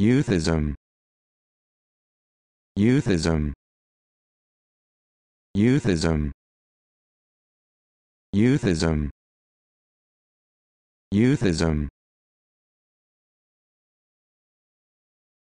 Youthism Youthism Youthism Youthism Youthism